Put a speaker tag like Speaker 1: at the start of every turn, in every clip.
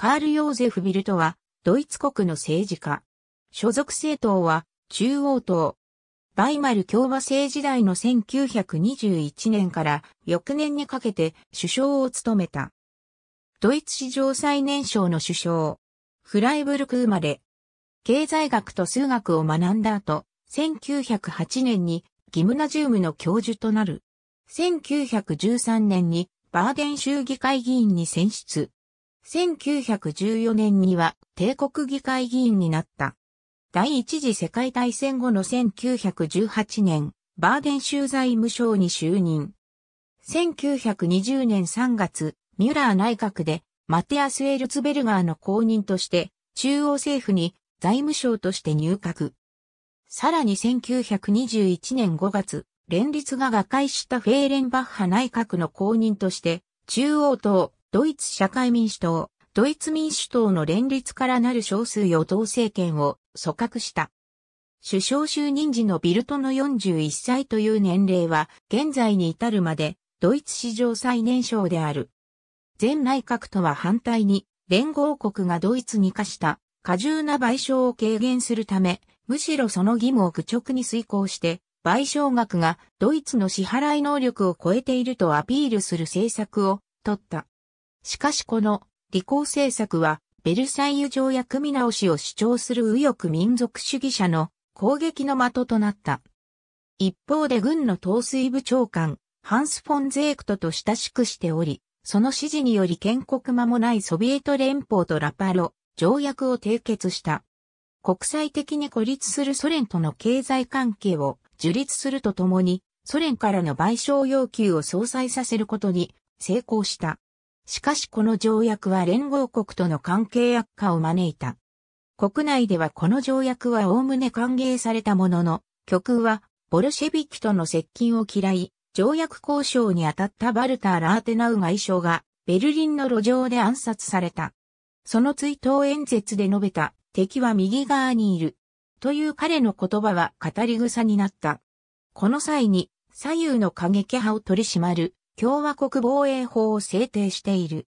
Speaker 1: カール・ヨーゼフ・ビルトは、ドイツ国の政治家。所属政党は、中央党。バイマル共和制時代の1921年から翌年にかけて首相を務めた。ドイツ史上最年少の首相。フライブルク生まれ。経済学と数学を学んだ後、1908年にギムナジウムの教授となる。1913年にバーデン州議会議員に選出。1914年には帝国議会議員になった。第一次世界大戦後の1918年、バーデン州財務省に就任。1920年3月、ミュラー内閣でマテアス・エルツベルガーの後任として中央政府に財務省として入閣。さらに1921年5月、連立が瓦解したフェーレンバッハ内閣の後任として中央党ドイツ社会民主党、ドイツ民主党の連立からなる少数与党政権を組閣した。首相就任時のビルトの41歳という年齢は、現在に至るまで、ドイツ史上最年少である。前内閣とは反対に、連合国がドイツに課した過重な賠償を軽減するため、むしろその義務を愚直に遂行して、賠償額がドイツの支払い能力を超えているとアピールする政策を取った。しかしこの履行政策はベルサイユ条約見直しを主張する右翼民族主義者の攻撃の的となった。一方で軍の統帥部長官、ハンス・フォン・ゼークトと親しくしており、その指示により建国間もないソビエト連邦とラパロ条約を締結した。国際的に孤立するソ連との経済関係を樹立するとともに、ソ連からの賠償要求を相殺させることに成功した。しかしこの条約は連合国との関係悪化を招いた。国内ではこの条約は概ね歓迎されたものの、極右はボルシェビキとの接近を嫌い、条約交渉に当たったバルター・ラーテナウ外相がベルリンの路上で暗殺された。その追悼演説で述べた敵は右側にいる。という彼の言葉は語り草になった。この際に左右の過激派を取り締まる共和国防衛法を制定している。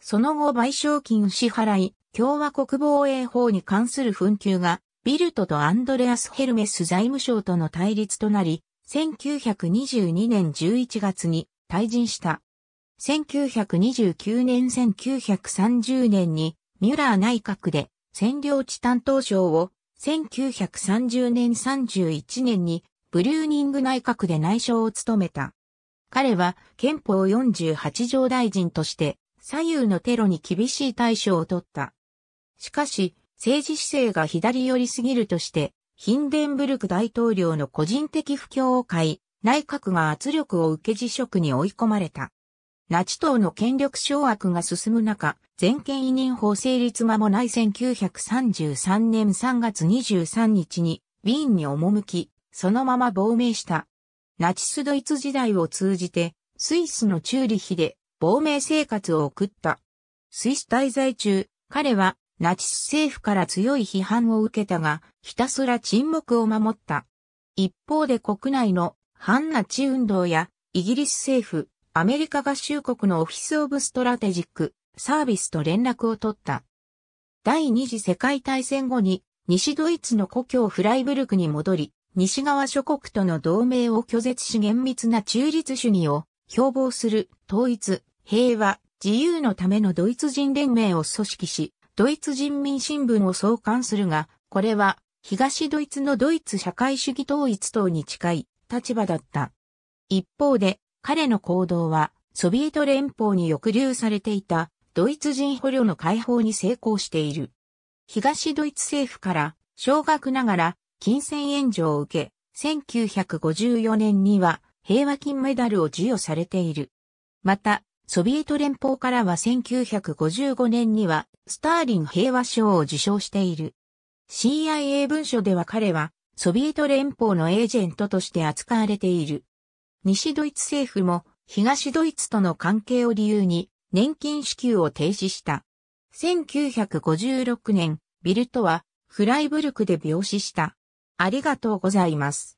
Speaker 1: その後賠償金支払い、共和国防衛法に関する紛糾が、ビルトとアンドレアス・ヘルメス財務省との対立となり、1922年11月に退陣した。1929年1930年にミュラー内閣で占領地担当省を1930年31年にブリューニング内閣で内省を務めた。彼は憲法48条大臣として左右のテロに厳しい対処を取った。しかし、政治姿勢が左寄りすぎるとして、ヒンデンブルク大統領の個人的不況を買い、内閣が圧力を受け辞職に追い込まれた。ナチ党の権力掌握が進む中、全権委任法成立間もない1933年3月23日に、ウィーンに赴き、そのまま亡命した。ナチスドイツ時代を通じて、スイスのチューリヒで亡命生活を送った。スイス滞在中、彼はナチス政府から強い批判を受けたが、ひたすら沈黙を守った。一方で国内の反ナチ運動やイギリス政府、アメリカ合衆国のオフィス・オブ・ストラテジック、サービスと連絡を取った。第二次世界大戦後に西ドイツの故郷フライブルクに戻り、西側諸国との同盟を拒絶し厳密な中立主義を標榜する統一、平和、自由のためのドイツ人連盟を組織し、ドイツ人民新聞を創刊するが、これは東ドイツのドイツ社会主義統一等に近い立場だった。一方で彼の行動はソビエト連邦に抑留されていたドイツ人捕虜の解放に成功している。東ドイツ政府から少額ながら金銭援助を受け、1954年には平和金メダルを授与されている。また、ソビエト連邦からは1955年にはスターリン平和賞を受賞している。CIA 文書では彼はソビエト連邦のエージェントとして扱われている。西ドイツ政府も東ドイツとの関係を理由に年金支給を停止した。1956年、ビルトはフライブルクで病死した。ありがとうございます。